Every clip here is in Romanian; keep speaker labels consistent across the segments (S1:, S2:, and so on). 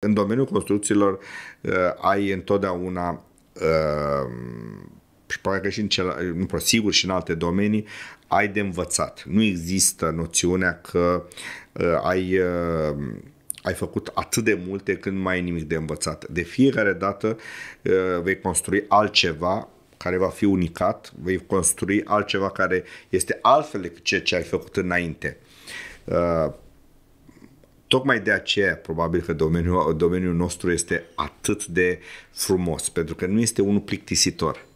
S1: În domeniul construcțiilor uh, ai întotdeauna uh, și probabil că și în cel, nu, sigur și în alte domenii, ai de învățat. Nu există noțiunea că uh, ai, uh, ai făcut atât de multe când mai ai nimic de învățat. De fiecare dată uh, vei construi altceva care va fi unicat, vei construi altceva care este altfel decât ceea ce ai făcut înainte. Uh, Tocmai de aceea, probabil că domeniul, domeniul nostru este atât de frumos, pentru că nu este unul plictisitor.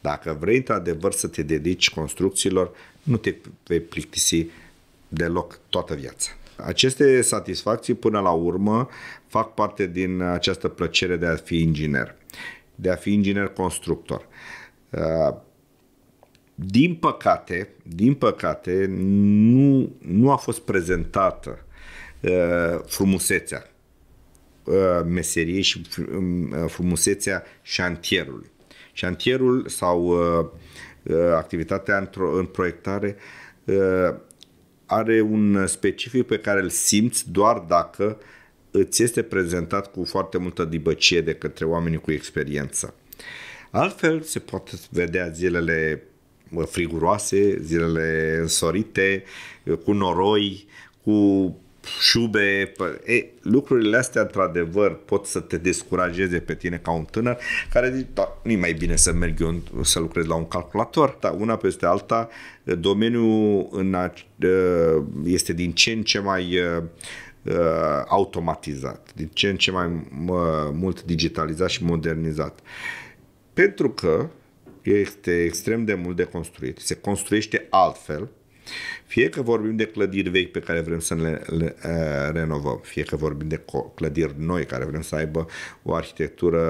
S1: Dacă vrei, într-adevăr, să te dedici construcțiilor, nu te vei plictisi deloc toată viața. Aceste satisfacții, până la urmă, fac parte din această plăcere de a fi inginer, de a fi inginer-constructor. Din păcate, din păcate, nu, nu a fost prezentată Uh, frumusețea uh, meseriei și um, uh, frumusețea șantierului. Șantierul sau activitatea în proiectare are un specific pe care îl simți doar dacă îți este prezentat cu foarte multă dibăcie de către oamenii cu experiență. Altfel se poate vedea zilele friguroase, zilele însorite, cu noroi, cu șube, e, lucrurile astea într-adevăr pot să te descurajeze pe tine ca un tânăr care zice, da, nu mai bine să merg eu să lucrez la un calculator, dar una peste alta, domeniul în a, este din ce în ce mai automatizat, din ce în ce mai mult digitalizat și modernizat. Pentru că este extrem de mult de construit, se construiește altfel, fie că vorbim de clădiri vechi pe care vrem să le, le uh, renovăm, fie că vorbim de clădiri noi care vrem să aibă o arhitectură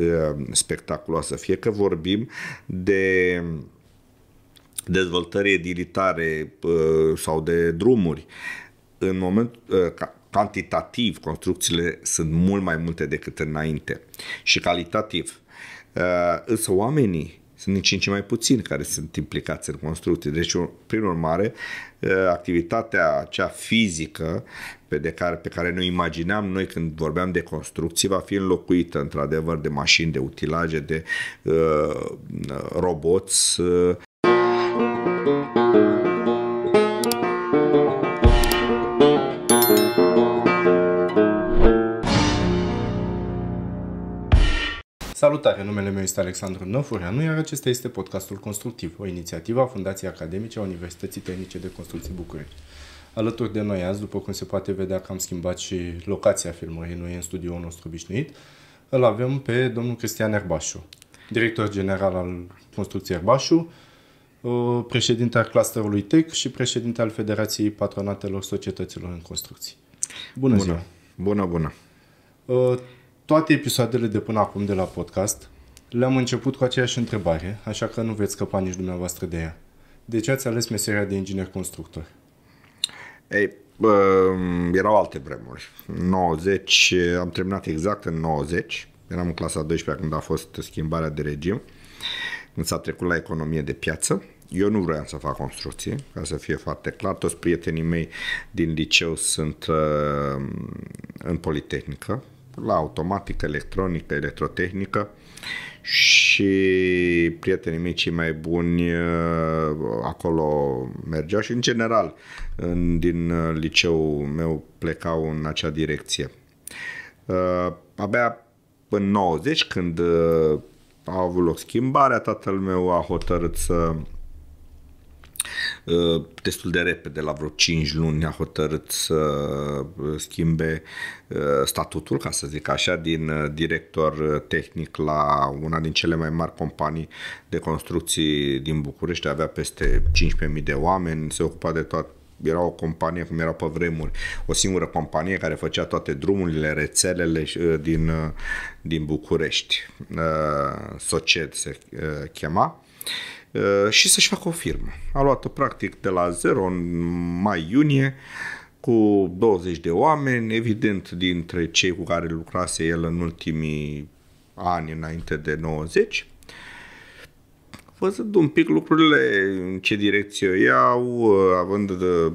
S1: uh, spectaculoasă, fie că vorbim de dezvoltări edilitare uh, sau de drumuri. În moment, uh, ca, cantitativ, construcțiile sunt mult mai multe decât înainte și calitativ. Uh, însă oamenii sunt din ce în ce mai puțini care sunt implicați în construcții. Deci, prin urmare, ă, activitatea cea fizică pe, de care, pe care noi imagineam noi când vorbeam de construcții va fi înlocuită într-adevăr de mașini, de utilaje, de uh, roboți uh,
S2: Salutare, numele meu este Alexandru Năfureanu, iar acesta este podcastul Constructiv, o inițiativă a Fundației Academice a Universității Tehnice de Construcții București. Alături de noi azi, după cum se poate vedea că am schimbat și locația filmării, nu e în studioul nostru obișnuit, îl avem pe domnul Cristian Erbașu, director general al Construcției Erbașu, uh, președinte al clusterului TEC și președinte al Federației Patronatelor Societăților în Construcții. Bună, bună ziua! Bună, bună! Uh, toate episoadele de până acum de la podcast le-am început cu aceeași întrebare, așa că nu veți scăpa nici dumneavoastră de ea. De ce ați ales meseria de inginer constructor?
S1: Ei, bă, erau alte vremuri. 90, am terminat exact în 90, eram în clasa 12 când a fost schimbarea de regim, când s-a trecut la economie de piață. Eu nu vreau să fac construcție, ca să fie foarte clar. Toți prietenii mei din liceu sunt uh, în Politehnică, la automatică, electronică, electrotehnică și prietenii mei cei mai buni uh, acolo mergeau și în general în, din uh, liceul meu plecau în acea direcție. Uh, abia în 90 când a avut loc schimbarea, tatăl meu a hotărât să Uh, destul de repede, la vreo 5 luni, a hotărât să uh, schimbe uh, statutul, ca să zic așa, din director tehnic la una din cele mai mari companii de construcții din București, avea peste 15.000 de oameni, se ocupa de toate era o companie, cum era pe vremuri, o singură companie care făcea toate drumurile, rețelele din, din București. Soced se chema. Uh, și să-și facă o firmă. A luat-o practic de la zero în mai-iunie cu 20 de oameni, evident dintre cei cu care lucrase el în ultimii ani înainte de 90. Văzând un pic lucrurile în ce direcție o iau, uh, având de,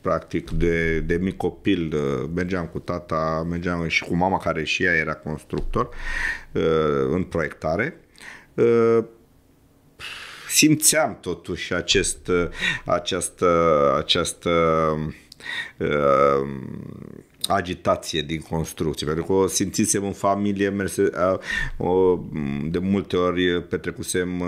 S1: practic de, de mic copil, uh, mergeam cu tata, mergeam și cu mama care și ea era constructor în proiectare simțeam totuși acest, această, uh, această uh, uh, uh, agitație din construcție, pentru că o simțisem în familie, merse, uh, o, de multe ori petrecusem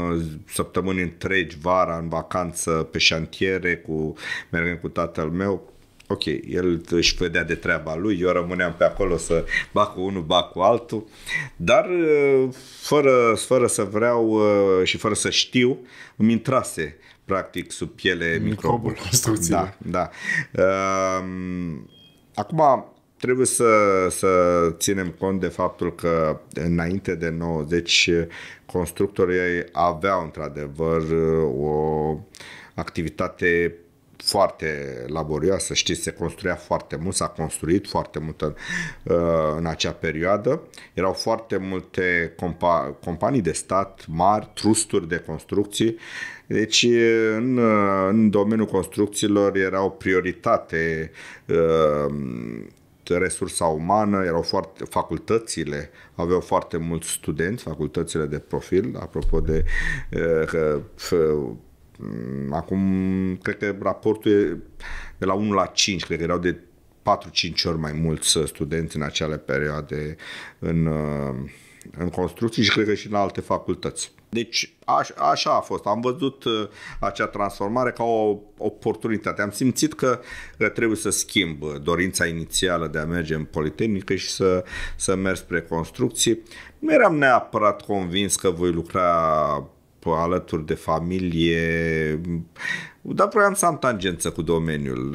S1: săptămâni întregi vara în vacanță pe șantiere, cu, mergând cu tatăl meu, ok, el își vedea de treaba lui, eu rămâneam pe acolo să bag cu unul, bag cu altul, dar uh, fără, fără să vreau uh, și fără să știu, îmi intrase practic sub piele microbul. microbul da, da. Um, acum, trebuie să, să ținem cont de faptul că înainte de 90 constructorii aveau într-adevăr uh, o activitate foarte laborioasă, știți, se construia foarte mult, s-a construit foarte mult în, uh, în acea perioadă. Erau foarte multe compa- companii de stat mari, trusturi de construcții. Deci în, uh, în domeniul construcțiilor era o prioritate uh, resursa umană, erau foarte, facultățile aveau foarte mulți studenți, facultățile de profil, apropo de că, Mm, acum, cred că raportul e de la 1 la 5, cred că erau de 4-5 ori mai mulți uh, studenți în acele perioade în, uh, în construcții și cred că și în alte facultăți. Deci aș, așa a fost. Am văzut uh, acea transformare ca o oportunitate. Am simțit că, că trebuie să schimb dorința inițială de a merge în Politehnică și să, să merg spre construcții. Nu eram neapărat convins că voi lucra alături de familie, dar vreau să am tangență cu domeniul.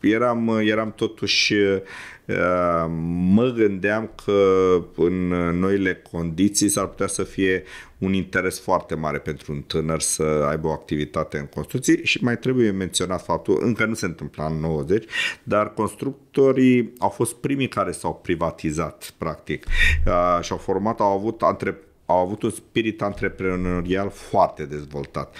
S1: Eram, eram totuși, uh, mă gândeam că în noile condiții s-ar putea să fie un interes foarte mare pentru un tânăr să aibă o activitate în construcții și mai trebuie menționat faptul, încă nu se întâmpla în 90, dar constructorii au fost primii care s-au privatizat, practic, uh, și au format, au avut antrep- au avut un spirit antreprenorial foarte dezvoltat.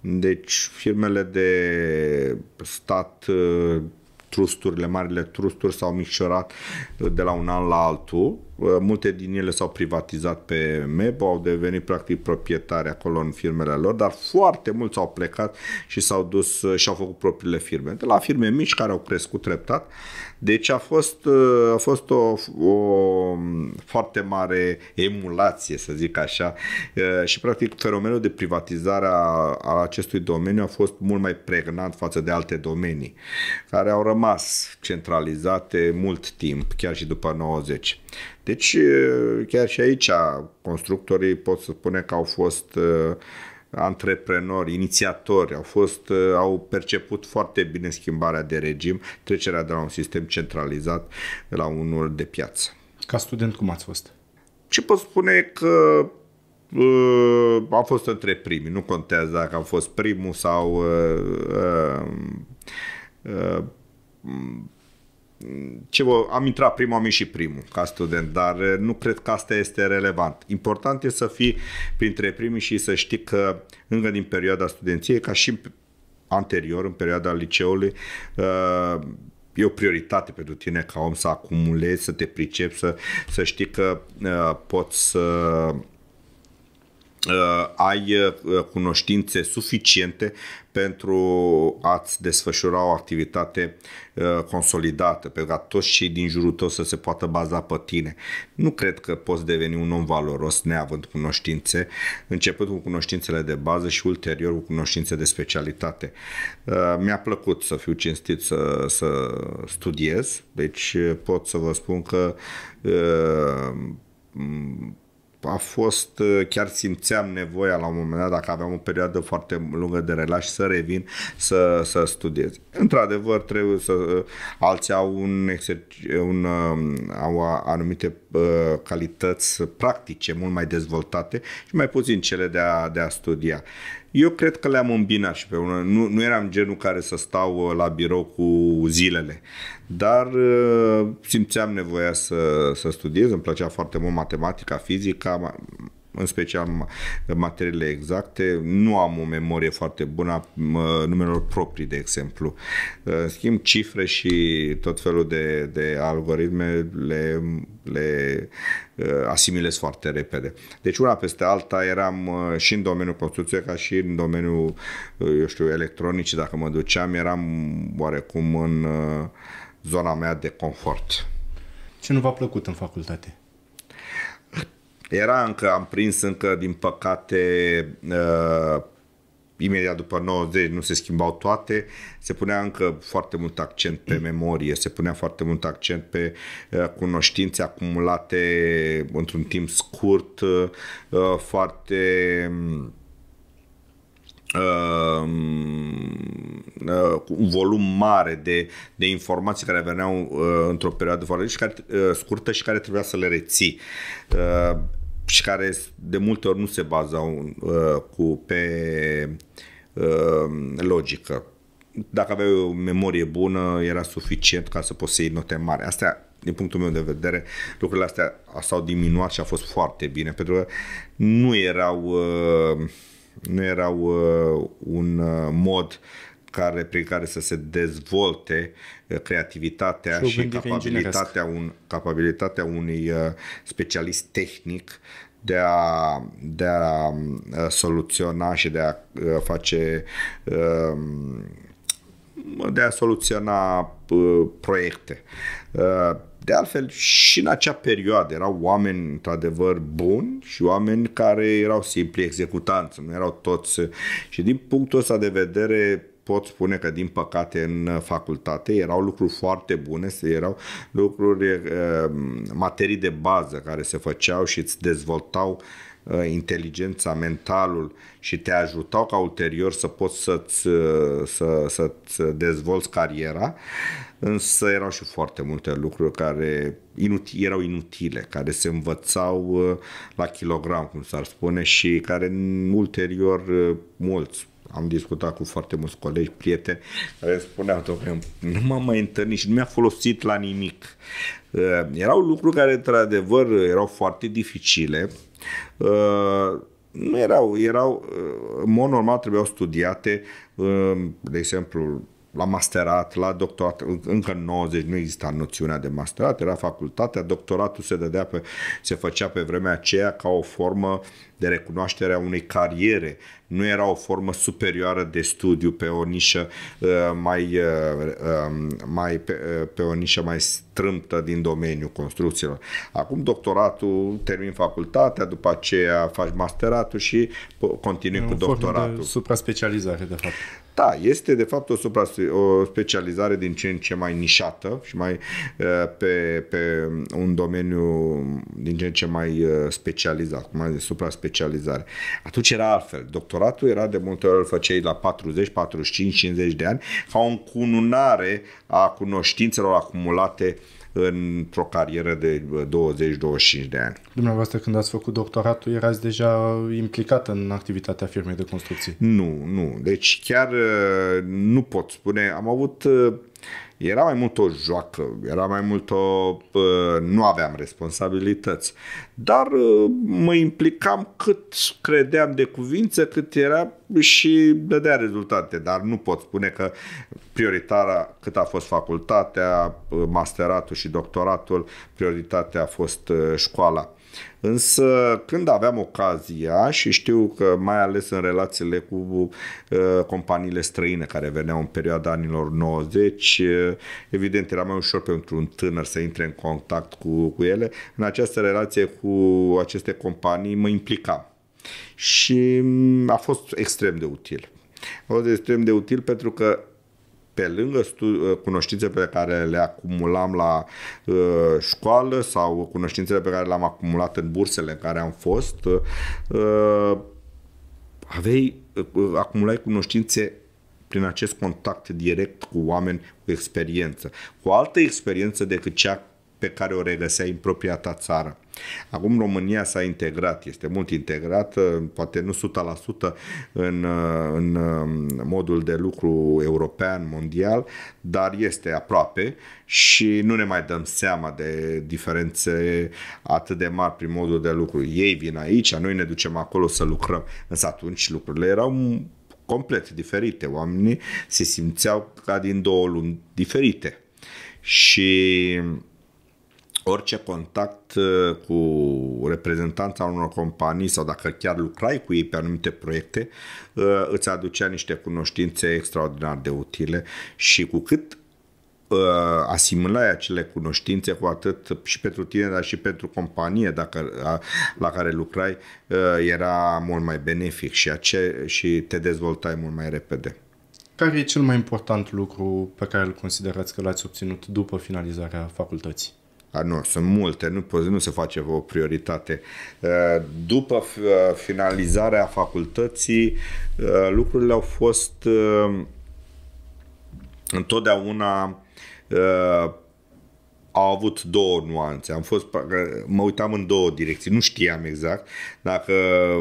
S1: Deci firmele de stat, uh, trusturile, marile trusturi s-au micșorat de la un an la altul Uh, multe din ele s-au privatizat pe MEBO, au devenit practic proprietari acolo în firmele lor, dar foarte mulți au plecat și s-au dus uh, și au făcut propriile firme. De la firme mici care au crescut treptat. Deci a fost, uh, a fost o, o foarte mare emulație, să zic așa, și practic fenomenul de privatizare a, a acestui domeniu a fost mult mai pregnant față de alte domenii, care au rămas centralizate mult timp, chiar și după 90. Deci, chiar și aici, constructorii pot să spune că au fost antreprenori, inițiatori, au, fost, au perceput foarte bine schimbarea de regim, trecerea de la un sistem centralizat la unul de piață.
S2: Ca student, cum ați fost? Ce pot spune că uh, am fost între
S1: primii, nu contează dacă am fost primul sau uh, uh, uh, ce am intrat primul, am ieșit primul ca student, dar eh, nu cred că asta este relevant. Important e să fii printre primii și să știi că încă din perioada studenției, ca și anterior, în perioada liceului, eh, e o prioritate pentru tine ca om să acumulezi, să te pricepi, să, să știi că eh, poți să Uh, ai uh, uh, cunoștințe suficiente pentru a-ți desfășura o activitate consolidată, pentru ca toți cei din jurul tău să se poată baza pe tine. Nu cred că poți deveni un om valoros neavând cunoștințe, începând cu cunoștințele de bază și ulterior cu cunoștințe de specialitate. Mi-a plăcut să fiu cinstit să, să studiez, deci pot să vă spun că a fost, uh, chiar simțeam nevoia la un moment dat, dacă aveam o perioadă foarte lungă de relax, să revin să, să studiez. Într-adevăr, trebuie să, uh, alții au, un exerci- un, uh, au anumite calități practice mult mai dezvoltate și mai puțin cele de a, de a studia. Eu cred că le-am îmbinat și pe una. Nu, nu eram genul care să stau uh, la birou cu zilele, dar uh, simțeam nevoia să, să studiez, îmi plăcea foarte mult matematica, fizica, în special materiile exacte, nu am o memorie foarte bună a numelor proprii, de exemplu. Uh, în schimb, cifre și tot felul de, de algoritme le, le Uh, asimilez foarte repede. Deci una peste alta eram uh, și în domeniul construcției ca și în domeniul, uh, eu știu, electronicii, dacă mă duceam, eram oarecum în zona mea de confort.
S2: Ce nu v-a plăcut în facultate?
S1: Era încă, am prins încă, din păcate, imediat după 90 nu se schimbau toate, se punea încă foarte mult accent pe memorie, se punea foarte mult accent pe uh, cunoștințe acumulate într-un timp scurt, uh, foarte Uh, uh, un volum mare de, de informații care veneau uh, într-o perioadă foarte uh, scurtă și care trebuia să le reții. Uh, și care de multe ori nu se bazau uh, cu, pe uh, logică. Dacă aveai o memorie bună, era suficient ca să poți să iei note mari. Astea din punctul meu de vedere, lucrurile astea s-au diminuat și a fost foarte bine, pentru că nu erau, uh, nu erau uh, un uh, mod care, prin care să se dezvolte creativitatea și, și capabilitatea, un, capabilitatea unui uh, specialist tehnic de a, de a uh, soluționa și de a uh, face um, de a soluționa proiecte. De altfel, și în acea perioadă erau oameni într-adevăr buni și oameni care erau simpli executanți, nu erau toți. Și din punctul ăsta de vedere, pot spune că, din păcate, în uh, facultate erau lucruri foarte bune, erau lucruri, uh, materii de bază care se făceau și îți dezvoltau uh, inteligența, mentalul și te ajutau ca ulterior să poți să-ți, să, să-ți dezvolți cariera, însă erau și foarte multe lucruri care inuti, erau inutile, care se învățau la kilogram, cum s-ar spune, și care ulterior mulți am discutat cu foarte mulți colegi, prieteni, care spuneau că nu m-am mai întâlnit și nu mi-a folosit la nimic. Eh, erau lucruri care, într-adevăr, erau foarte dificile. Eh, nu erau, erau, eh, în mod normal trebuiau studiate, de exemplu, la masterat, la doctorat, încă în 90 nu exista noțiunea de masterat, era facultatea, doctoratul se dădea pe, se făcea pe vremea aceea ca o formă uh, de recunoaștere a unei cariere, nu era o formă superioară de studiu pe o nișă uh, mai, uh, um, mai pe, uh, pe o nișă mai strâmtă din domeniul construcțiilor. Acum doctoratul, termin facultatea, după aceea faci masteratul și continui cu doctoratul.
S2: De supra-specializare, de fapt.
S1: Da, este de fapt o, supra, o specializare din ce în ce mai nișată și mai pe, pe un domeniu din ce în ce mai specializat, cum am zis, supra specializare. Atunci era altfel. Doctoratul era de multe ori îl făceai la 40, 45, 50 de ani ca o încununare a cunoștințelor acumulate într-o carieră de 20-25 de ani.
S2: Dumneavoastră, când ați făcut doctoratul, erați deja implicat în activitatea firmei de construcții? Nu, nu.
S1: Deci chiar
S2: uh, nu pot spune. Am avut uh,
S1: era mai mult o joacă, era mai mult o... nu aveam responsabilități, dar ă, mă implicam cât credeam de cuvință, cât era și dădea rezultate, dar nu pot spune că prioritarea, cât a fost facultatea, ă, masteratul și doctoratul, prioritatea a fost ă, școala. Însă când aveam ocazia și știu că mai ales în relațiile cu uh, companiile străine care veneau în perioada anilor 90, uh, evident era mai ușor pentru un tânăr să intre în contact cu, cu ele, în această relație cu aceste companii mă implicam. Și mm, a fost extrem de util. A fost extrem de util pentru că pe lângă uh, cunoștințe pe care le acumulam la uh, școală sau cunoștințele pe care le-am acumulat în bursele în care am fost, uh, aveai, uh, acumulai cunoștințe prin acest contact direct cu oameni, cu experiență, cu altă experiență decât cea pe care o regăseai în propria ta țară. Acum România s-a integrat, este mult integrată, poate nu 100% în, în modul de lucru european, mondial, dar este aproape și nu ne mai dăm seama de diferențe atât de mari prin modul de lucru. Ei vin aici, noi ne ducem acolo să lucrăm, însă atunci lucrurile erau complet diferite. Oamenii se simțeau ca din două luni diferite. Și orice contact uh, cu reprezentanța unor companii sau dacă chiar lucrai cu ei pe anumite proiecte, uh, îți aducea niște cunoștințe extraordinar de utile și cu cât uh, asimilai acele cunoștințe cu atât și pentru tine, dar și pentru companie dacă, la care lucrai era mult mai benefic și, ace- și te dezvoltai mult mai repede.
S2: Care e cel mai important lucru pe care îl considerați că l-ați obținut după finalizarea facultății? nu, Sunt multe, nu, nu se
S1: face o prioritate. Uh, după uh, finalizarea facultății, uh, lucrurile au fost întotdeauna au avut două nuanțe. Am fost, mă uitam în două direcții. Nu știam exact dacă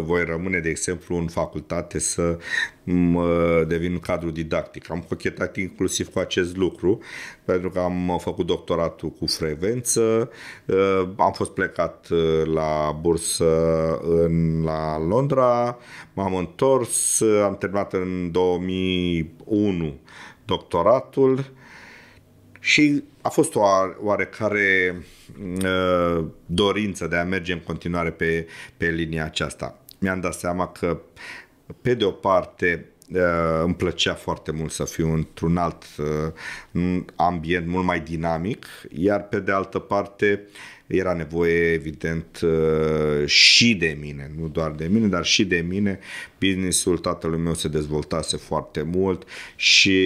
S1: voi rămâne, de exemplu, în facultate să mă devin un cadru didactic. Am cochetat inclusiv cu acest lucru, pentru că am făcut doctoratul cu frecvență, eh, am fost plecat eh, la bursă în, la Londra, m-am întors, eh, am terminat în 2001 doctoratul, și a fost o oarecare uh, dorință de a merge în continuare pe, pe linia aceasta. Mi-am dat seama că, pe de o parte, uh, îmi plăcea foarte mult să fiu într-un alt uh, ambient mult mai dinamic, iar pe de altă parte, era nevoie, evident, uh, și de mine, nu doar de mine, dar și de mine. Businessul tatălui meu se dezvoltase foarte mult și,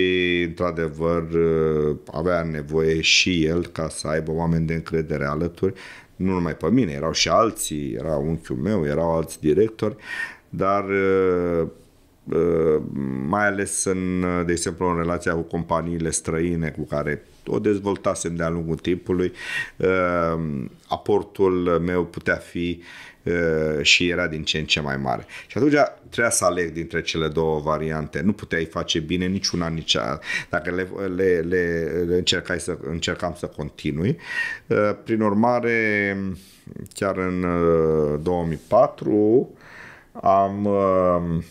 S1: într-adevăr, uh, avea nevoie și el ca să aibă oameni de încredere alături, nu numai pe mine, erau și alții, era unchiul meu, erau alți directori, dar uh, mai ales în, de exemplu, în relația cu companiile străine cu care o dezvoltasem de-a lungul timpului. Ehm, aportul meu putea fi eh, și era din ce în ce mai mare. Și atunci trebuia să aleg dintre cele două variante. Nu puteai face bine niciuna, nici alta Dacă le, le, le, le încercai să, încercam să continui. Eh, prin urmare, chiar în 2004 eh, am ehm,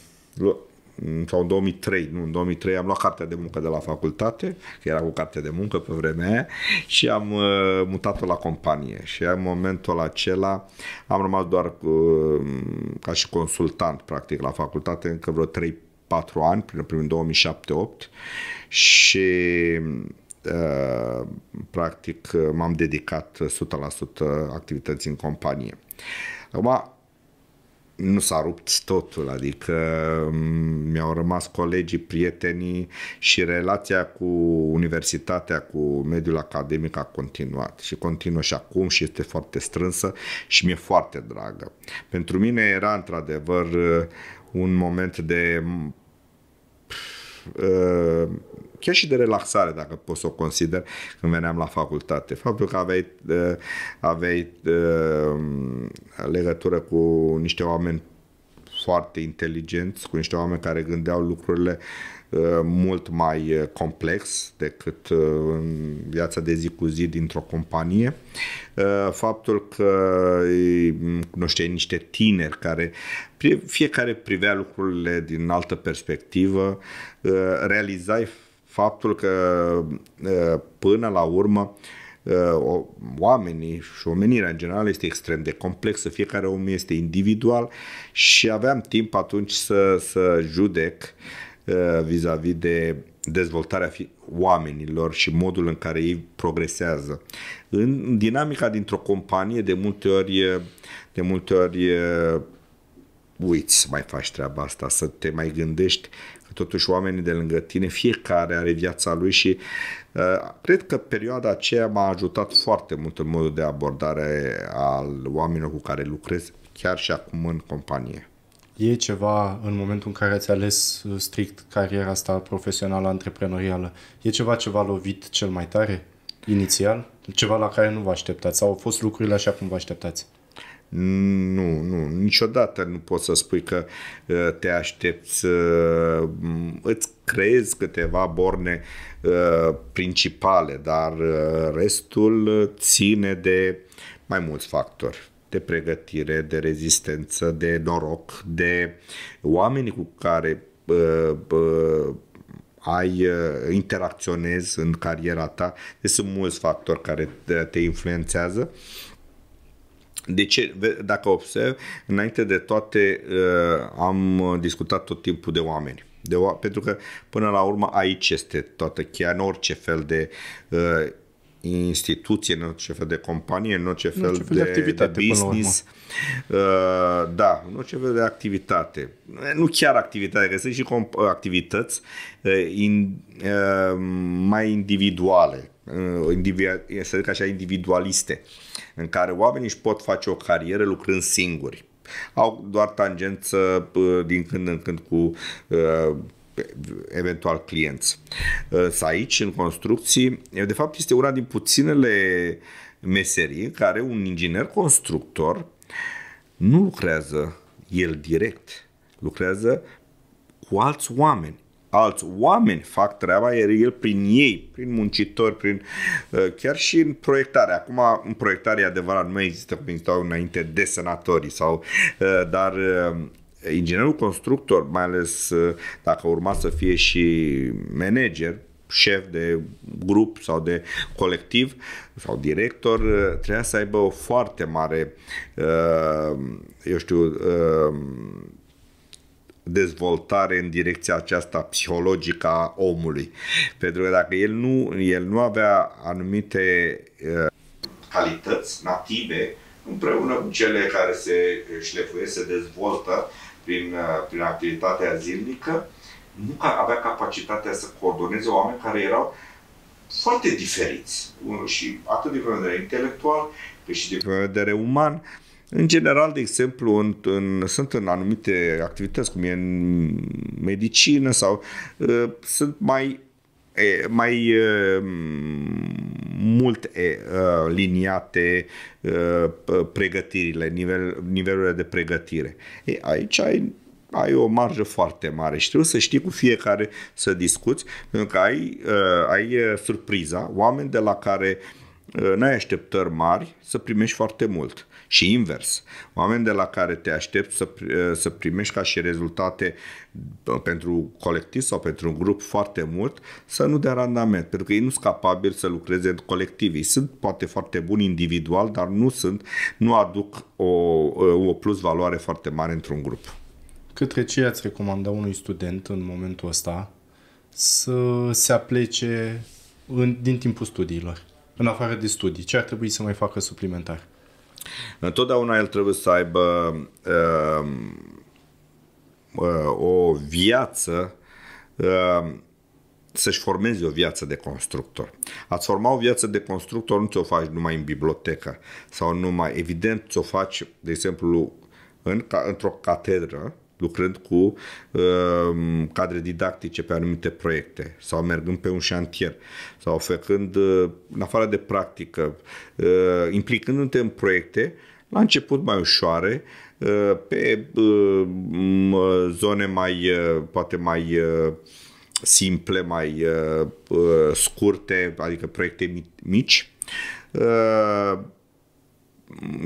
S1: Mm, sau în 2003, nu, în 2003 am luat cartea de muncă de la facultate, că era cu carte de muncă pe vremea aia, și am uh, mutat-o la companie și în momentul acela am rămas doar uh, ca și consultant practic la facultate încă vreo 3 4 ani, prin, prin 2007-2008 și uh, practic m-am dedicat 100% activității în companie. Acum, nu s-a rupt totul, adică mm, mi-au rămas colegii, prietenii și relația cu universitatea, cu mediul academic a continuat și continuă și acum și este foarte strânsă și mi-e foarte dragă. Pentru mine era într-adevăr un moment de Ehm, chiar și de relaxare, dacă pot să o consider, când veneam la facultate. Faptul că aveai, eh, aveai ehm, legătură cu niște oameni foarte inteligenți, cu niște oameni care gândeau lucrurile mult mai eh, complex decât eh, în viața de zi cu zi dintr-o companie. Eh, faptul că cunoșteai niște tineri care fiecare privea lucrurile din altă perspectivă, realizai faptul că până la urmă oamenii și omenirea în general este extrem de complexă, fiecare om este individual și aveam timp atunci să, să judec uh, Uh, vis-a-vis de dezvoltarea oamenilor și modul în care ei progresează. În dinamica dintr-o companie, de multe ori, uh, de multe ori uh, uiți să mai faci treaba asta, să te mai gândești că totuși oamenii de lângă tine, fiecare are viața lui și uh, cred că perioada aceea m-a ajutat foarte mult în modul de abordare al oamenilor cu care lucrez, chiar și acum în companie
S2: e ceva în momentul în care ați ales uh, strict cariera asta profesională, antreprenorială, e ceva ce v-a lovit cel mai tare, inițial? Ceva la care nu vă așteptați? Sau au fost lucrurile așa cum vă așteptați? Nu, nu, niciodată nu poți să spui că uh, te aștepți,
S1: uh, îți creezi câteva borne principale, dar restul ține de mai mulți factori de pregătire, de rezistență, de noroc, de oamenii cu care uh, uh, ai uh, interacționezi în cariera ta. Deci sunt mulți factori care te, te influențează. De ce? Dacă observ, înainte de toate ă, am discutat tot timpul de oameni. De, pentru că până la urmă aici este toată cheia în orice fel de uh, instituție, în orice fel de companie, în orice fel, în orice fel de, de, activitate, de business. Uh, da, în orice fel de activitate. Nu chiar activitate, că sunt și comp- activități uh, in, uh, mai individuale, uh, indivi- să zic așa, individualiste, în care oamenii își pot face o carieră lucrând singuri. Au doar tangență uh, din când în când cu uh, eventual clienți. Uh, să aici, în construcții, de fapt este una din puținele meserii care un inginer constructor nu lucrează el direct, lucrează cu alți oameni. Alți oameni fac treaba, iar el prin ei, prin muncitori, prin, uh, chiar și în proiectare. Acum, în proiectare, e adevărat, nu mai există cum existau înainte desenatorii, sau, uh, dar inginerul constructor, mai ales uh, dacă urma să fie și manager, șef de grup sau de colectiv sau director, uh, trebuia să aibă o foarte mare, uh, eu știu, dezvoltare în direcția aceasta psihologică a omului. Pentru că dacă el nu, el nu avea anumite calități native, împreună cu cele care se șlefuie, se dezvoltă, prin, uh, prin activitatea zilnică, nu avea capacitatea să coordoneze oameni care erau foarte diferiți, și atât din punct de vedere intelectual, cât și din punct de vedere uman. În general, de exemplu, în, în, sunt în anumite activități, cum e în medicină sau uh, sunt mai e, mai e, mult e, liniate e, pregătirile, nivel, nivelurile de pregătire. E, aici ai ai o marjă foarte mare și trebuie să știi cu fiecare să discuți, pentru că ai, e, ai surpriza, oameni de la care uh, n-ai așteptări mari, să primești foarte mult și invers. Oameni de la care te aștepți să, eh, să primești ca și rezultate eh, pentru colectiv sau pentru un grup foarte mult, să nu dea randament, pentru că ei nu sunt capabili să lucreze în colectiv. Ei sunt poate foarte buni individual, dar nu sunt, nu aduc o, eh, o plus valoare foarte mare într-un grup.
S2: Către ce ați recomanda unui student în momentul ăsta să se aplece în, din timpul studiilor, în afară de studii? Ce ar trebui să mai facă suplimentar?
S1: Întotdeauna el trebuie să aibă uh, uh, o viață uh, să-și formeze o viață de constructor. Ați forma o viață de constructor nu ți-o faci numai în bibliotecă sau numai, evident, ți-o faci, de exemplu, în, într-o catedră, lucrând cu uh, cadre didactice pe anumite proiecte sau mergând pe un șantier sau făcând, uh, în afară de practică, uh, implicându-te în proiecte, la început mai ușoare, uh, pe uh, zone mai, uh, poate mai simple, mai scurte, adică proiecte mici,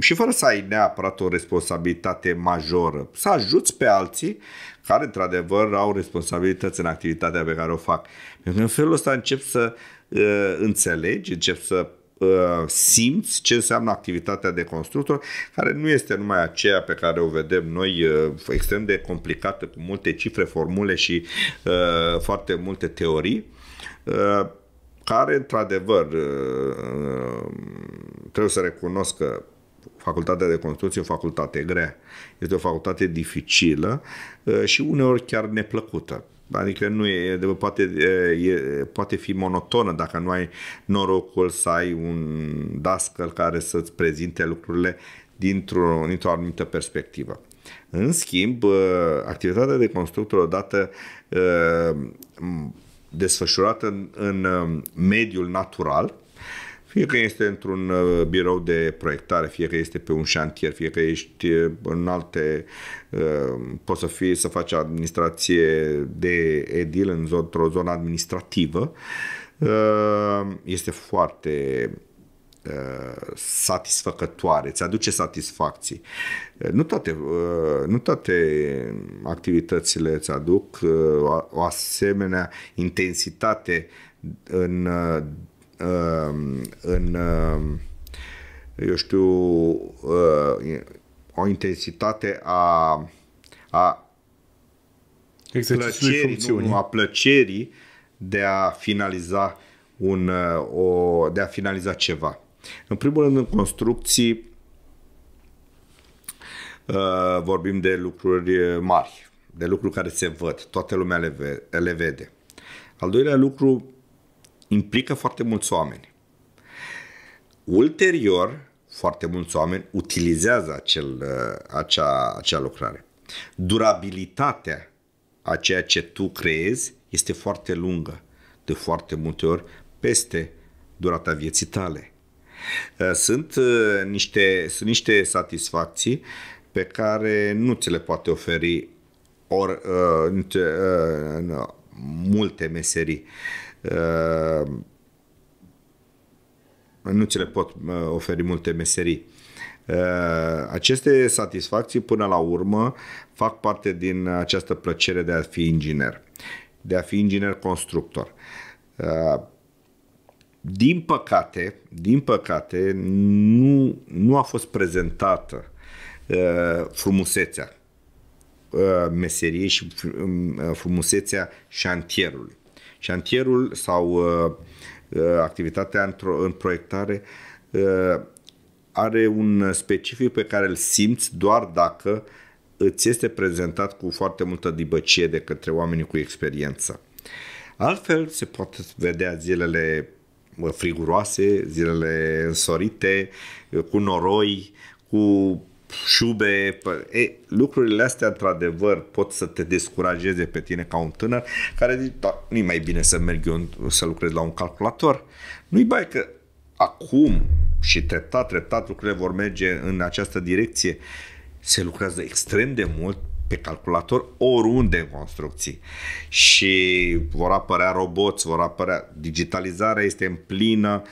S1: și fără să ai neapărat o responsabilitate majoră, să ajuți pe alții care într-adevăr au responsabilități în activitatea pe care o fac. Pentru că în felul ăsta încep să uh, înțelegi, încep să uh, simți ce înseamnă activitatea de constructor, care nu este numai aceea pe care o vedem noi, uh, extrem de complicată, cu multe cifre, formule și uh, foarte multe teorii, uh, care într-adevăr uh, trebuie să recunosc că Facultatea de Construcție e o facultate grea, este o facultate dificilă uh, și uneori chiar neplăcută. Adică nu e, poate, e, poate fi monotonă dacă nu ai norocul să ai un dascăl care să-ți prezinte lucrurile dintr-o, dintr-o anumită perspectivă. În schimb, uh, activitatea de constructor odată uh, desfășurată în, în mediul natural, fie că este într-un uh, birou de proiectare, fie că este pe un șantier, fie că ești uh, în alte... Uh, poți să, fii, să faci administrație de edil într-o zonă administrativă. Este foarte satisfăcătoare, îți aduce satisfacții. Nu toate, nu toate activitățile îți aduc o asemenea intensitate în Um, în, um, eu știu, uh, o intensitate a, a plăcerii, Nu, a plăcerii de a finaliza un, uh, o, de a finaliza ceva. În primul rând, în construcții uh, vorbim de lucruri mari, de lucruri care se văd, toată lumea le, le vede. Al doilea lucru, implică foarte mulți oameni. Ulterior, foarte mulți oameni utilizează acel, uh, acea, acea lucrare. Durabilitatea a ceea ce tu creezi este foarte lungă, de foarte multe ori peste durata vieții tale. Uh, sunt uh, niște, sunt niște satisfacții pe care nu ți le poate oferi or, uh, uh, multe meserii. Uh, Ehm, nu ți le pot oferi multe meserii. Ehm, aceste satisfacții, până la urmă, fac parte din această plăcere de a fi inginer, de a fi inginer-constructor. Ehm, din păcate, din păcate, nu, nu a fost prezentată frumusețea meseriei și frumusețea șantierului șantierul sau uh, uh activitatea în, în proiectare uh, are un specific pe care îl simți doar dacă îți este prezentat cu foarte multă dibăcie de către oamenii cu experiență. Altfel se pot vedea zilele uh, friguroase, zilele însorite, uh, cu noroi, cu șube, e, lucrurile astea într-adevăr pot să te descurajeze pe tine ca un tânăr care zice, da, nu-i mai bine să merg eu să lucrez la un calculator. Nu-i bai că acum și treptat, treptat lucrurile vor merge în această direcție. Se lucrează extrem de mult pe calculator oriunde în construcții și vor apărea roboți, vor apărea digitalizarea este în plină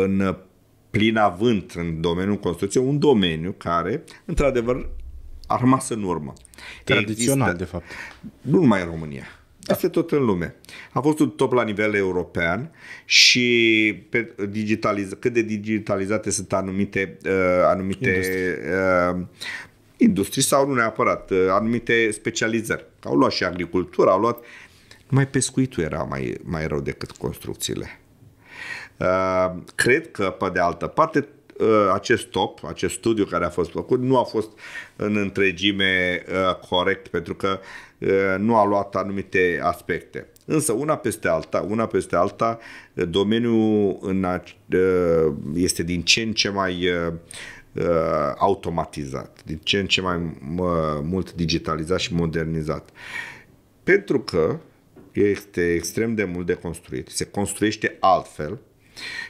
S1: în plin avânt în domeniul construcției, un domeniu care, într-adevăr, a rămas în urmă. Tradițional, Există, de fapt. Nu numai în România. Da. Este tot în lume. A fost un top la nivel european și pe digitaliz- cât de digitalizate sunt anumite, uh, anumite industrie. uh, industrii sau nu neapărat, uh, anumite specializări. Au luat și agricultura, au luat... Numai pescuitul era mai, mai rău decât construcțiile Uh, cred că, pe de altă parte, uh, acest top, acest studiu care a fost făcut, nu a fost în întregime uh, corect pentru că nu a luat anumite aspecte. Însă una peste alta, una peste alta, domeniul în, este din ce în ce mai automatizat, din ce în ce mai mult digitalizat și modernizat. Pentru că este extrem de mult de construit, se construiește altfel,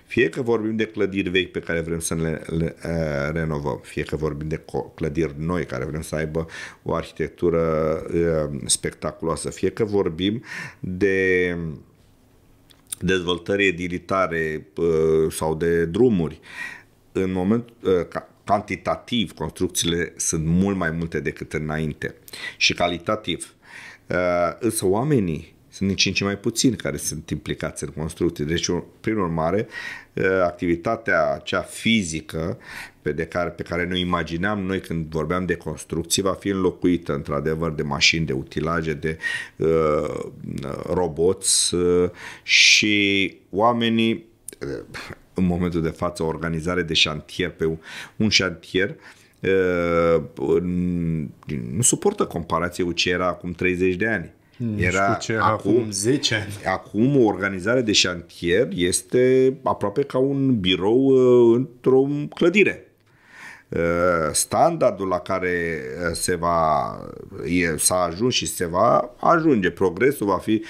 S1: fie că vorbim de clădiri vechi pe care vrem să le, le uh, renovăm, fie că vorbim de clădiri noi care vrem să aibă o arhitectură uh, spectaculoasă, fie că vorbim de dezvoltări edilitare uh, sau de drumuri, în moment, uh, ca, cantitativ construcțiile sunt mult mai multe decât înainte și calitativ. Uh, însă oamenii sunt din ce în ce mai puțini care sunt implicați în construcții. Deci, prin urmare, ă, activitatea cea fizică pe, de care, pe care noi imagineam noi când vorbeam de construcții va fi înlocuită într-adevăr de mașini, de utilaje, de uh, roboți uh, și oamenii uh, în momentul de față o organizare de șantier pe un șantier uh, nu suportă comparație cu ce era acum 30 de ani. Hmm. Era ce, acum, acum 10 ani. Acum o organizare de șantier este aproape ca un birou uh, într-o clădire. Uh, standardul la care uh, se va, e, s-a ajuns și se va ajunge, progresul va fi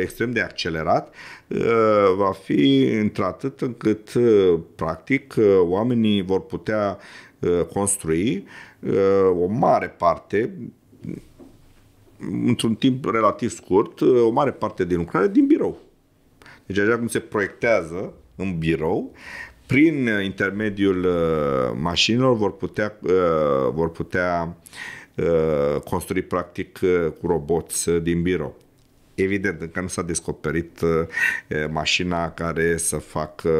S1: extrem de accelerat, va fi într-atât încât, practic, oamenii vor putea construi o mare parte, într-un timp relativ scurt, uh, o mare parte din lucrare din birou. Deci așa cum se proiectează în birou, prin uh, intermediul uh, mașinilor vor putea, vor putea construi practic cu roboți din birou. Evident, încă nu s-a descoperit mașina care să facă,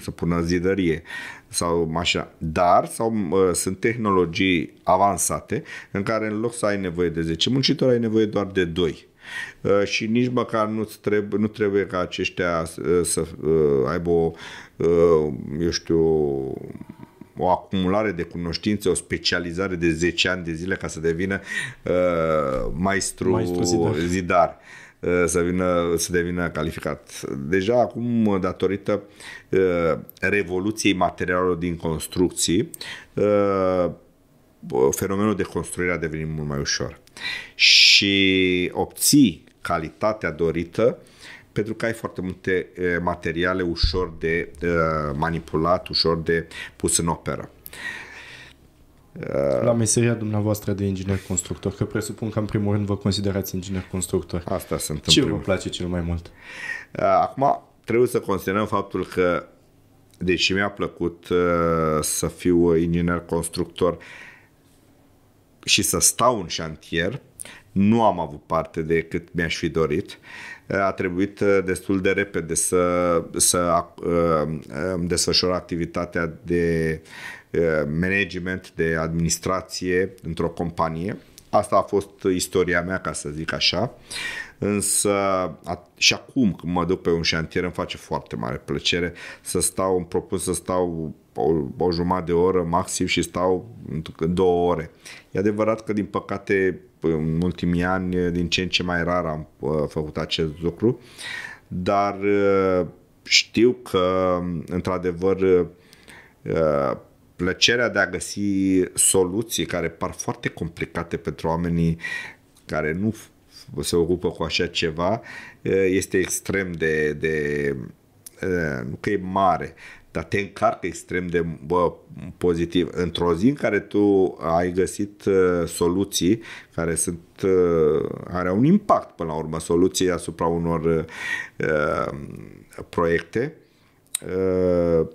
S1: să pună zidărie, sau mașina. Dar sau, uh, sunt tehnologii avansate în care în loc să ai nevoie de 10 muncitori, ai nevoie doar de 2. Uh, și nici măcar nu trebuie, nu trebuie ca aceștia uh, să uh, aibă o, uh, eu știu, o acumulare de cunoștințe, o specializare de 10 ani de zile ca să devină uh, maestru, maestru zidar. zidar. Eh, să, vină, să devină calificat. Deja acum, datorită eh, revoluției materialelor din construcții, eh, fenomenul de construire a devenit mult mai ușor. Și obții calitatea dorită pentru că ai foarte multe materiale ușor de manipulat, ușor de
S2: pus în operă. Uh, La meseria dumneavoastră de inginer-constructor, că presupun că în primul rând vă considerați inginer-constructor. Asta sunt Ce vă place cel mai mult?
S1: Uh, acum, trebuie să considerăm faptul că, deși mi-a plăcut uh, să fiu inginer-constructor și să stau în șantier, nu am avut parte de cât mi-aș fi dorit. A trebuit destul de repede să, să desfășor activitatea de Eh, management, de administrație într-o companie. Asta a fost istoria mea, ca să zic așa. Însă și acum când mă duc pe un șantier îmi face foarte mare plăcere să stau, îmi propun să stau o, o jumătate de oră maxim și stau două ore. E adevărat că din păcate în ultimii ani din ce în ce mai rar am uh, făcut acest lucru, dar uh, știu că într-adevăr uh, plăcerea de a găsi soluții care par foarte complicate pentru oamenii care nu se ocupă cu așa ceva este extrem de, de nu că e mare, dar te încarcă extrem de bă, pozitiv. Într-o zi în care tu ai găsit soluții care sunt are un impact până la urmă, soluții asupra unor uh, proiecte, uh,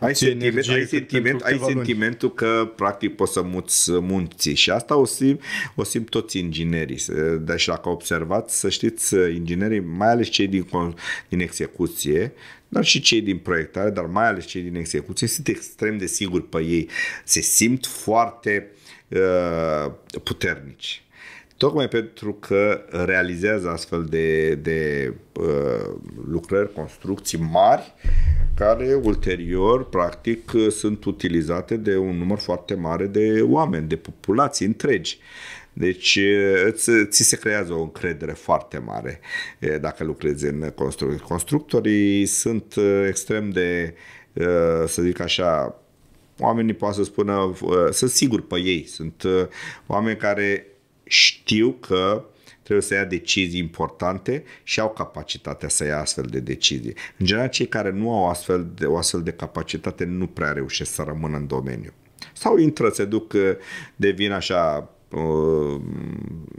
S1: ai sentiment, ai, sentiment, ai sentimentul că practic poți să muți munții și asta o simt, o simt toți inginerii. Dar și dacă observați, să știți, inginerii, mai ales cei din, din execuție, dar și cei din proiectare, dar mai ales cei din execuție, sunt extrem de siguri pe ei. Se simt foarte uh, puternici. Tocmai pentru că realizează astfel de, de uh, lucrări, construcții mari, uh, care ulterior, practic, sunt utilizate de un număr foarte mare de oameni, de populații întregi. Deci ți, ți se creează o încredere foarte mare dacă lucrezi în construcții, Constructorii sunt extrem de, să zic așa, oamenii pot să spună, sunt sigur pe ei, sunt oameni care știu că trebuie să ia decizii importante și au capacitatea să ia astfel de decizii. În general, cei care nu au astfel de, o astfel de capacitate nu prea reușesc să rămână în domeniu. Sau intră, se duc, uh, devin așa uh,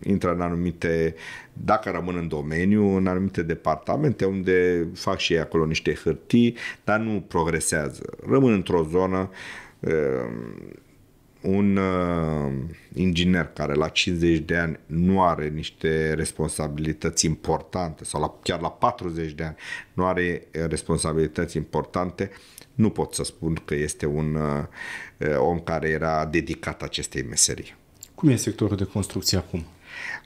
S1: intră în anumite, dacă rămân în domeniu, în anumite departamente unde fac și ei acolo niște hârtii, dar nu progresează. Rămân într-o zonă uh, un uh, inginer care la 50 de ani nu are niște responsabilități importante sau la, chiar la 40 de ani nu are responsabilități importante, nu pot să spun că este un uh, uh, om care era dedicat acestei meserii.
S2: Cum e sectorul de construcție acum?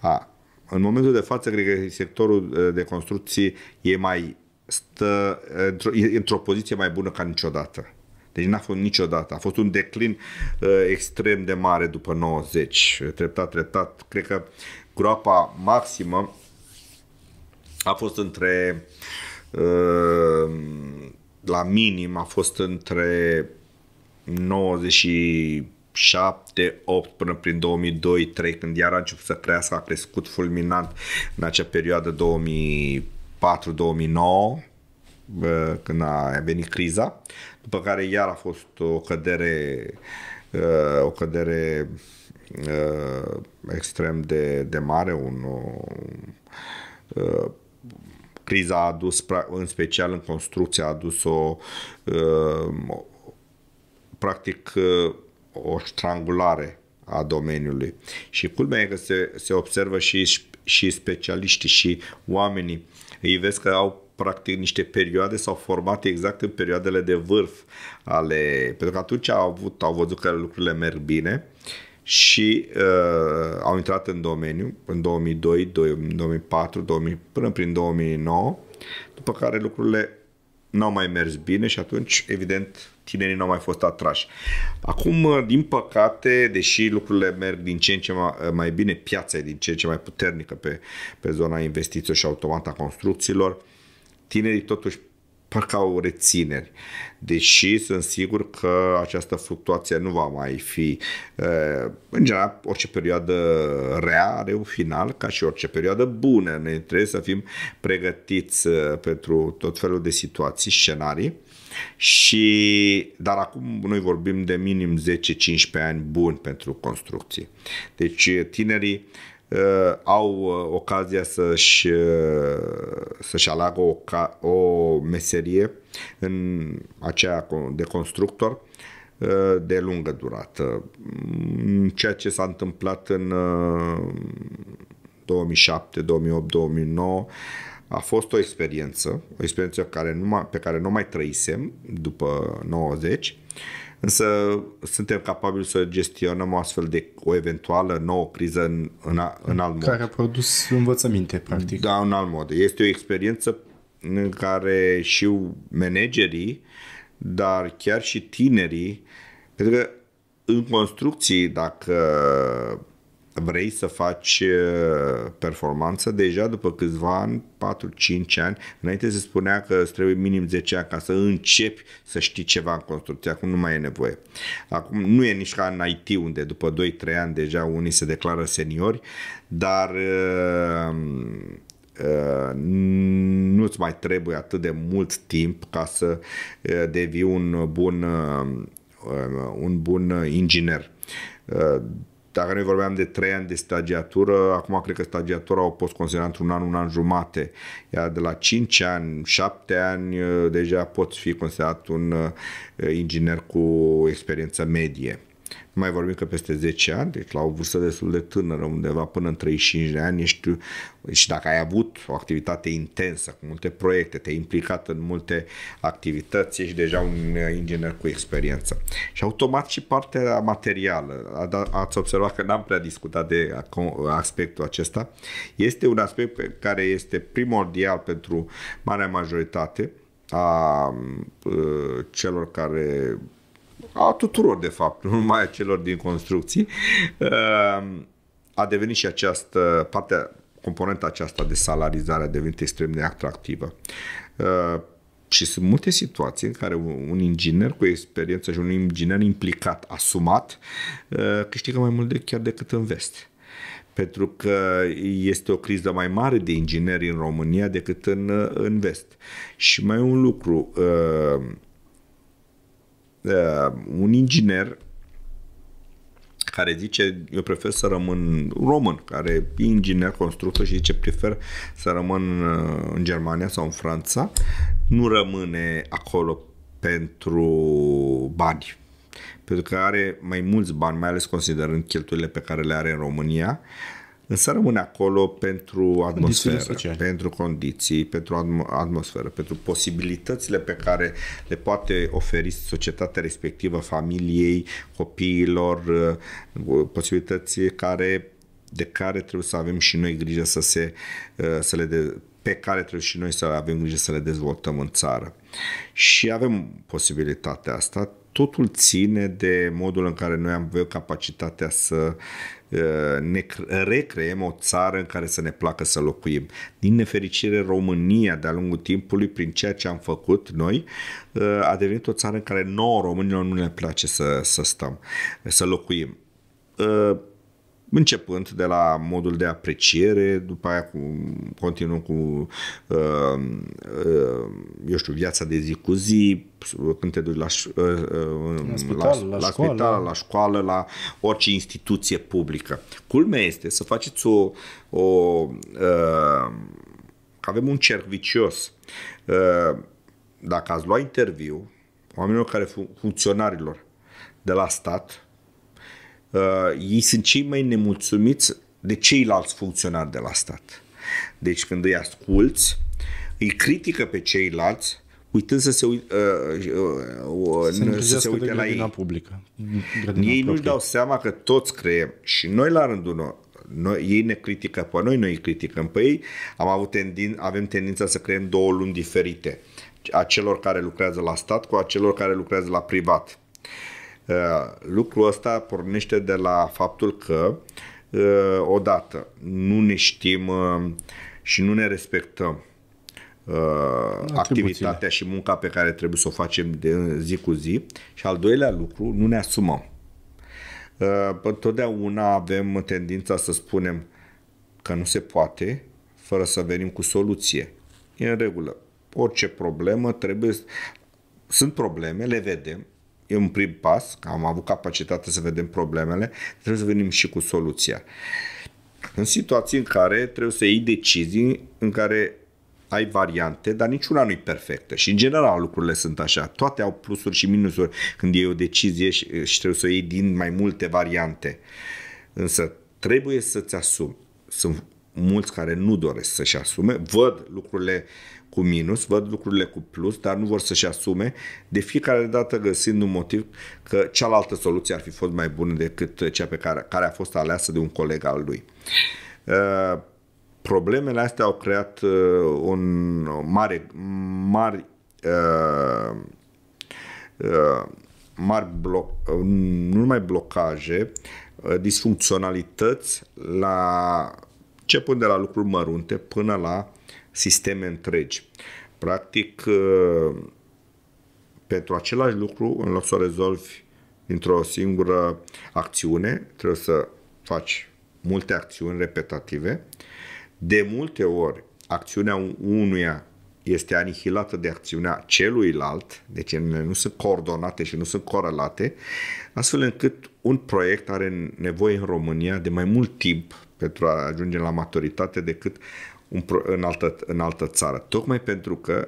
S2: A,
S1: în momentul de față, cred că sectorul uh, de construcții e mai stă într-o, într-o poziție mai bună ca niciodată deci n-a fost niciodată. A fost un declin uh, extrem de mare după 90, treptat, treptat. Cred că groapa maximă a fost între, uh, la minim, a fost între 97, 8 până prin 2002, 3, când iar a început să crească, a crescut fulminant în acea perioadă 2004-2009, uh, când a venit criza după care iar a fost o cădere, uh, o cădere uh, extrem de, de mare, un, uh, criza a adus, în special în construcție, a adus o, uh, practic, o strangulare a domeniului. Și culmea e că se, se observă și, și specialiștii și oamenii. Îi vezi că au practic niște perioade s-au format exact în perioadele de vârf ale, pentru că atunci au, avut, au văzut că lucrurile merg bine și uh, au intrat în domeniu în 2002, 2004, 2000, până prin 2009, după care lucrurile n-au mai mers bine și atunci, evident, tinerii n-au mai fost atrași. Acum, uh, din păcate, deși lucrurile merg din ce în ce uh, mai bine, piața e din ce în ce mai puternică pe, pe zona investițiilor și automata construcțiilor, tinerii totuși parcă au rețineri. Deși sunt sigur că această fluctuație nu va mai fi. Eh, în general, orice perioadă rea are un final, ca și orice perioadă bună. Ne trebuie să fim pregătiți eh, pentru tot felul de situații, scenarii. Și, dar acum noi vorbim de minim 10-15 ani buni pentru construcții. Deci tinerii Uh, au uh, ocazia să-și, uh, să-și aleagă o, o meserie în aceea de constructor de lungă durată. Mm, ceea ce s-a întâmplat în 2007, 2008, 2009 a fost o experiență, o experiență care nu, pe care nu mai trăisem după 90 Însă suntem capabili să gestionăm o astfel de o eventuală nouă criză în, în, în alt mod. Care
S2: a produs
S1: învățăminte,
S2: practic. Da, în alt mod.
S1: Este o experiență în care și managerii, dar chiar și tinerii, pentru că în construcții, dacă vrei să faci uh, performanță, deja după câțiva ani, 4-5 ani, înainte se spunea că îți trebuie minim 10 ani ca să începi să știi ceva în construcție, acum nu mai e nevoie. Acum nu e nici ca în IT unde după 2-3 ani deja unii se declară seniori, dar uh, uh, nu-ți mai trebuie atât de mult timp ca să devii un bun, un bun inginer dacă noi vorbeam de trei ani de stagiatură, acum cred că stagiatura o poți considera într-un an, un an jumate. Iar de la 5 ani, 7 ani, deja poți fi considerat un eh, inginer cu experiență medie mai vorbim că peste 10 ani, deci la o vârstă destul de tânără, undeva până în 35 de ani, ești, și dacă ai avut o activitate intensă, cu multe proiecte, te-ai implicat în multe activități, ești deja un uh, inginer cu experiență. Și automat și partea materială, da, ați observat că n-am prea discutat de aspectul acesta, este un aspect pe care este primordial pentru marea majoritate a uh, celor care a tuturor de fapt, nu numai a celor din construcții, ehm, a devenit și această parte, componenta aceasta de salarizare a devenit extrem de atractivă. Ehm, și sunt multe situații în care un inginer cu experiență și un inginer implicat, asumat, ehm, câștigă mai mult de chiar decât în vest. Pentru că este o criză mai mare de ingineri în România decât în, în vest. Și mai e un lucru, uh, un inginer care zice eu prefer să rămân român, care e inginer constructor și zice prefer să rămân uh, în Germania sau în Franța, nu rămâne acolo pentru bani, pentru că are mai mulți bani, mai ales considerând cheltuielile pe care le are în România, uh, însă rămâne acolo pentru atmosferă, pentru condiții, pentru atmosferă, pentru posibilitățile pe care le poate oferi societatea respectivă, familiei, copiilor, uh, posibilități care de care trebuie să avem și noi grijă să, se, uh, să le de, pe care trebuie și noi să avem grijă să le dezvoltăm în țară. Și avem posibilitatea asta. Totul ține de modul în care noi am capacitatea să uh, Eh, ne recreăm o țară în care să ne placă să locuim. Din nefericire, România, de-a lungul timpului, prin ceea ce am făcut noi, eh, a devenit o țară în care nouă românilor nu ne place să, să stăm, să locuim eh, începând de la modul de apreciere, după aia cu, continuăm cu, uh, uh, eu știu, viața de zi cu zi, când te duci la, uh, la, spital, la, la, la școală. spital, la școală, la orice instituție publică. Culmea este să faceți o, o avem un cerc vicios. Dacă ați lua interviu, oamenilor care, funcționarilor de la stat, uh, ei sunt cei mai nemulțumiți de ceilalți funcționari de la stat. Deci când îi asculți, îi critică pe ceilalți, uitând să se, uit, uh, uh, uh, se, să se uite la ei.
S2: Publică, ei nu-și
S1: dau seama că toți creăm și noi la rândul nostru noi, ei ne critică pe noi, noi îi criticăm pe ei. Am avut tendin, avem tendința să creăm două lumi diferite. A celor care lucrează la stat cu a celor care lucrează la privat. Eh, lucrul ăsta pornește de la faptul că eh, odată nu ne știm eh, și nu ne respectăm activitatea și munca pe care trebuie să o facem de zi cu zi și al doilea lucru, nu ne asumăm. Totdeauna avem tendința să spunem că nu se poate fără să venim cu soluție. E în regulă. Orice problemă trebuie... Sunt probleme, le vedem, e un prim pas, că am avut capacitatea să vedem problemele, trebuie să venim și cu soluția. În situații în care trebuie să iei decizii în care ai variante, dar niciuna nu e perfectă. Și în general lucrurile sunt așa. Toate au plusuri și minusuri când iei o decizie și, și trebuie să o iei din mai multe variante. Însă trebuie să-ți asumi. Sunt mulți care nu doresc să-și asume, văd lucrurile cu minus, văd lucrurile cu plus, dar nu vor să-și asume, de fiecare dată găsind un motiv că cealaltă soluție ar fi fost mai bună decât cea pe care, care a fost aleasă de un coleg al lui. Uh, problemele astea au creat uh, un mare, mare mare uh, mari bloc, nu numai blocaje, disfuncționalități la ce de la lucruri mărunte până la sisteme întregi. Practic, ă, pentru același lucru, în loc să o rezolvi dintr-o singură acțiune, trebuie să faci multe acțiuni repetative. De multe ori, acțiunea unuia este anihilată de acțiunea celuilalt, deci ele nu sunt coordonate și nu sunt corelate, astfel încât un proiect are nevoie în România de mai mult timp pentru a ajunge la maturitate decât un, în, altă, în altă țară. Tocmai pentru că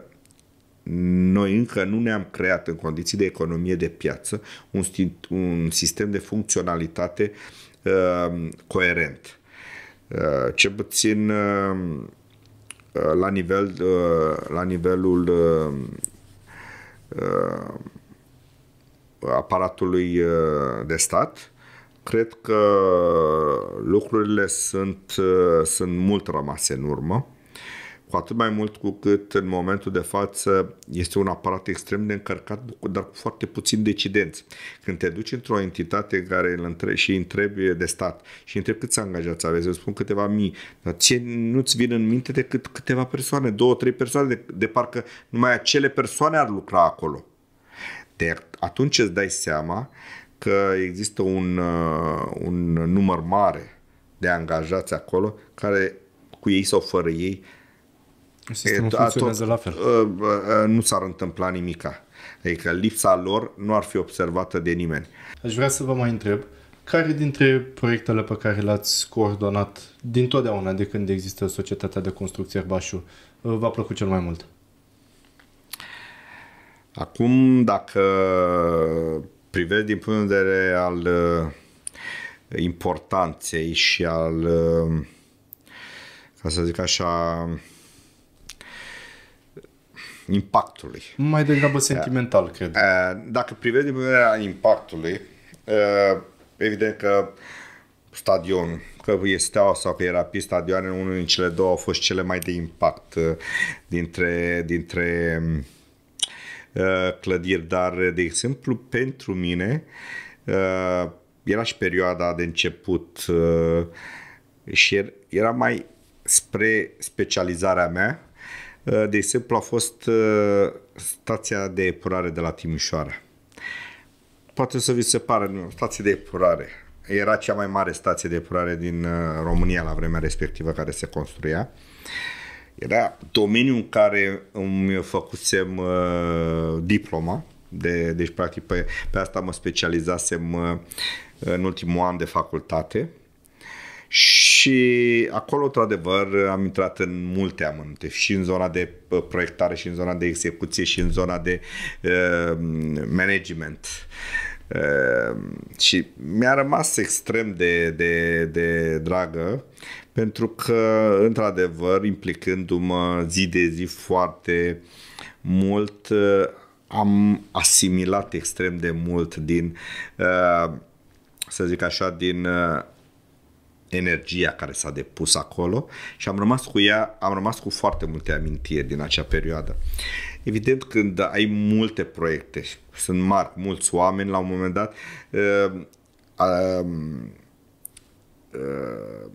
S1: noi încă nu ne-am creat în condiții de economie de piață un, un sistem de funcționalitate uh, coerent. Uh, ce puțin uh, uh, la, nivel, uh, la nivelul uh, uh, aparatului uh, de stat Cred că lucrurile sunt, sunt mult rămase în urmă, cu atât mai mult cu cât în momentul de față este un aparat extrem de încărcat, dar cu foarte puțin decidenți. Când te duci într-o entitate care îl întrebi și întrebi de stat și întrebi câți angajați aveți, eu spun câteva mii, dar ție nu-ți vin în minte decât câteva persoane, două, trei persoane, de, de parcă numai acele persoane ar lucra acolo. De atunci îți dai seama că există un, uh, un număr mare de angajați acolo care cu ei sau fără ei Sistemul e, funcționează
S2: tot, la fel. Uh,
S1: uh, nu s-ar întâmpla nimica. Adică lipsa lor nu ar fi observată de nimeni.
S2: Aș vrea să vă mai întreb, care dintre proiectele pe care le-ați coordonat din de când există Societatea de Construcție Erbașu v-a plăcut cel mai mult?
S1: Acum, dacă privesc din punct de vedere al uh, importanței și al, uh, ca să zic așa, impactului. Mai degrabă da. sentimental, uh, cred. Uh, dacă privesc din punct de vedere al impactului, uh, evident că stadionul, că e Steaua sau că era pista stadioane, unul din cele două au fost cele mai de impact uh, dintre, dintre um, Uh, clădiri, dar, de exemplu, pentru mine uh, era și perioada de început uh, și er, era mai spre specializarea mea. De exemplu, a fost stația de epurare de la Timișoara. Poate să vi se pară, stație de epurare. Era cea mai mare stație de epurare din România la vremea respectivă care se construia. Uh, era domeniul în care îmi făcusem uh, diploma, de, deci practic pe, pe asta mă specializasem uh, în ultimul an de facultate și acolo, într-adevăr, am intrat în multe amănunte, și în zona de uh, proiectare, și în zona de execuție, și în zona de uh, management. Uh, și mi-a rămas extrem de, de, de dragă pentru că, într-adevăr, implicându-mă zi de zi foarte mult, uh, am asimilat extrem de mult din, uh, să zic așa, din uh, energia care s-a depus acolo și am rămas cu ea, am rămas cu foarte multe amintiri din acea perioadă. Evident, când ai multe proiecte, sunt mari, mulți oameni, la un moment dat, uh, um, uh, uh,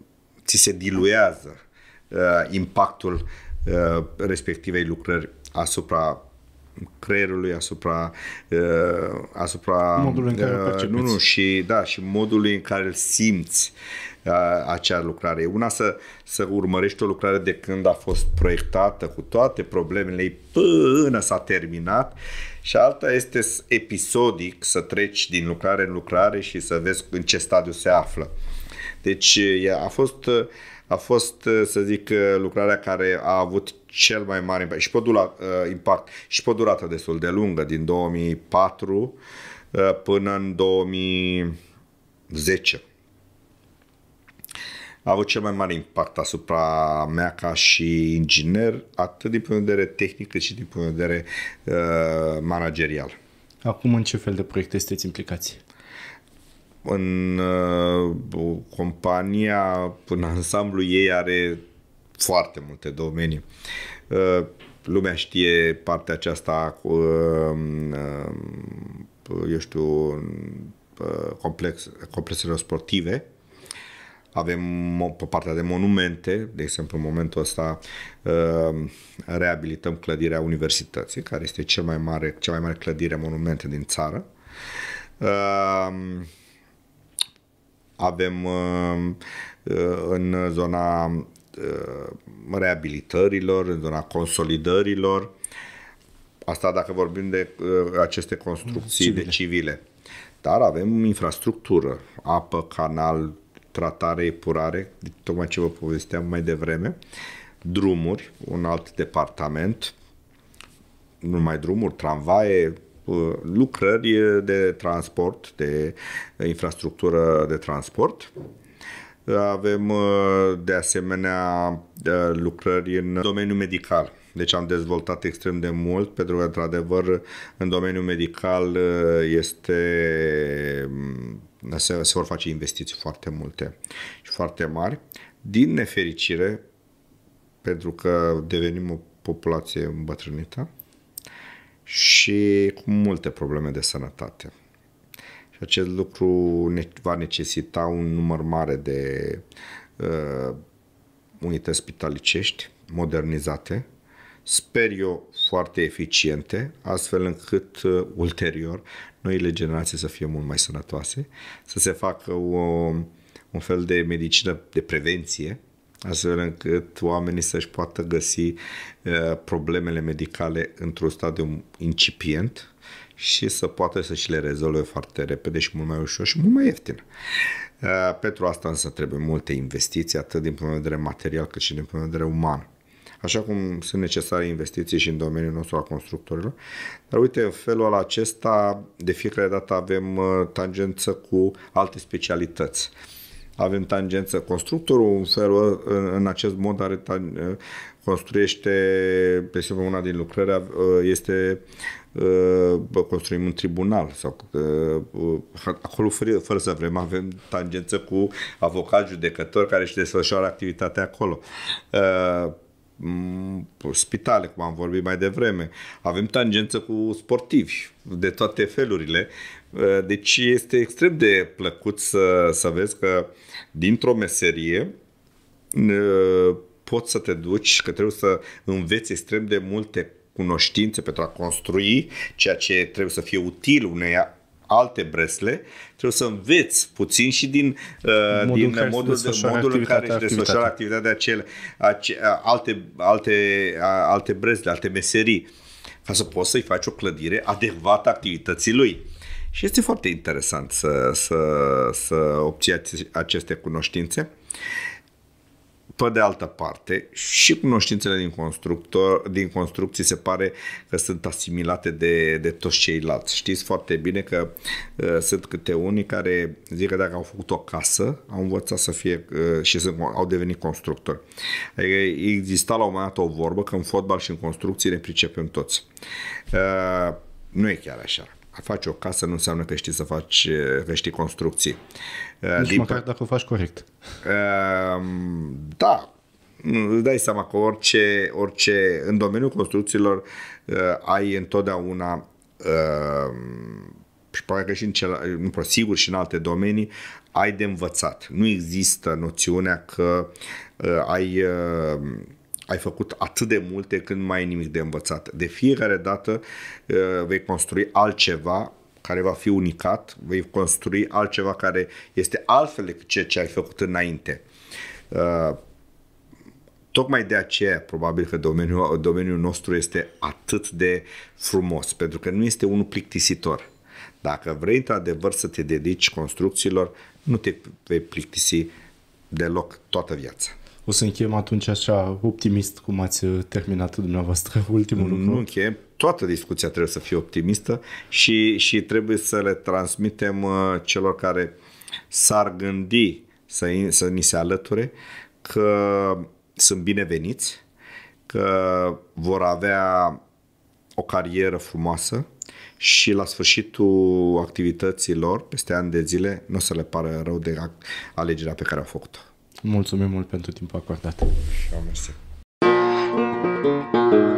S1: ți se diluează uh, impactul uh, respectivei lucrări asupra creierului, asupra uh, asupra modului în care uh, nu, nu, și da, și modului în care îl simți uh, acea lucrare. E una să, să urmărești o lucrare de când a fost proiectată cu toate problemele ei până s-a terminat și alta este episodic să treci din lucrare în lucrare și să vezi în ce stadiu se află. Uh, deci a fost, a fost, să zic, lucrarea care a avut cel mai mare impact și pe, dura, uh, impact, și pe durată destul de lungă, din 2004 uh, până în 2010 a avut cel mai mare impact asupra mea ca și inginer, atât din punct de vedere tehnic, cât și din punct de vedere uh, managerial. Acum, în ce fel de proiecte sunteți implicați? în uh, compania, în ansamblu ei are foarte multe domenii. Uh, lumea știe partea aceasta, uh, uh, eu știu, uh, complex, complexelor sportive, avem pe partea de monumente, de exemplu în momentul ăsta uh, reabilităm clădirea universității, care este cel mai mare, cea mai mare clădire monumente din țară. Uh, avem uh, uh, în zona uh, reabilitărilor, în zona consolidărilor. Asta dacă vorbim de aceste construcții civile. de civile. Dar avem infrastructură, apă, canal, tratare, epurare, tocmai ce vă povesteam mai devreme, drumuri, un alt departament, nu numai drumuri, tramvaie, Ă, lucrări de transport, de infrastructură de transport. Avem ă, de asemenea ă, lucrări în domeniul medical. Deci am dezvoltat extrem de mult, pentru că, într-adevăr, în domeniul medical este se, se vor face investiții foarte multe și foarte mari. Din nefericire, pentru că devenim o populație îmbătrânită, și cu multe probleme de sănătate. Și acest lucru ne- va necesita un număr mare de uh, unități spitalicești modernizate, sper eu foarte eficiente, astfel încât uh, ulterior noile generații să fie mult mai sănătoase, să se facă o, un fel de medicină de prevenție astfel încât oamenii să-și poată găsi problemele medicale într-un stadiu incipient și să poată să-și le rezolve foarte repede și mult mai ușor și mult mai ieftin. Pentru asta însă trebuie multe investiții, atât din punct de vedere material cât și din punct de vedere uman așa cum sunt necesare investiții și în domeniul nostru al constructorilor. Dar uite, în felul acesta, de fiecare dată avem tangență cu alte specialități avem tangență constructorul, în, felul, ă, în, în acest mod are tan, ă, construiește, pe exemplu, una din lucrări ă, este construim un tribunal sau acolo fără, fără să vrem avem tangență cu avocat judecător care își desfășoară activitatea acolo spitale, cum am vorbit mai devreme. Avem tangență cu sportivi de toate felurile. Uh, deci este extrem de plăcut să, să vezi că dintr-o meserie uh, poți să te duci, că trebuie să înveți extrem de multe cunoștințe pentru a construi ceea ce trebuie să fie util unei alte bresle, trebuie să înveți puțin și din uh, modul, din care modul, de, modul în care își desfășoară activitatea acele, ace, alte, alte, alte bresle, alte meserii, ca să poți să-i faci o clădire adecvată activității lui. Și este foarte interesant să, să, să obții aceste cunoștințe. Uh, pe de altă parte, și cunoștințele din, constructor, din construcții se pare că sunt asimilate de, de toți ceilalți. Știți foarte bine că uh, sunt câte unii care zic că dacă au făcut o casă, au învățat să fie uh, și sunt, au devenit constructori. Adică exista la un moment dat o vorbă că în fotbal și în construcții ne pricepem toți. Uh, nu e chiar așa a face o casă nu înseamnă că știi să faci, că știi construcții. Nici Din măcar
S2: dacă o faci corect.
S1: Ehm, da, îți dai seama că orice, orice în domeniul construcțiilor eh, ai întotdeauna ehm, și probabil că și în cel, nu, sigur și în alte domenii, ai de învățat. Nu există noțiunea că eh, ai ehm, ai făcut atât de multe când mai ai nimic de învățat. De fiecare dată uh, vei construi altceva care va fi unicat, vei construi altceva care este altfel decât ceea ce ai făcut înainte. Uh, tocmai de aceea, probabil că domeniul, domeniul nostru este atât de frumos, pentru că nu este unul plictisitor. Dacă vrei, într-adevăr, să te dedici construcțiilor, nu te vei plictisi deloc toată viața.
S2: O să încheiem atunci așa optimist cum ați uh, terminat dumneavoastră ultimul lucru. Nu
S1: încheiem. Toată discuția trebuie să fie optimistă și, și trebuie să le transmitem uh, celor care s-ar gândi să, să ni se alăture că sunt bineveniți, că vor avea o carieră frumoasă și la sfârșitul activităților, peste ani de zile, nu o să le pară rău de alegerea pe care au făcut-o.
S2: Mulțumim mult pentru timpul acordat. Și eu mersi. thank you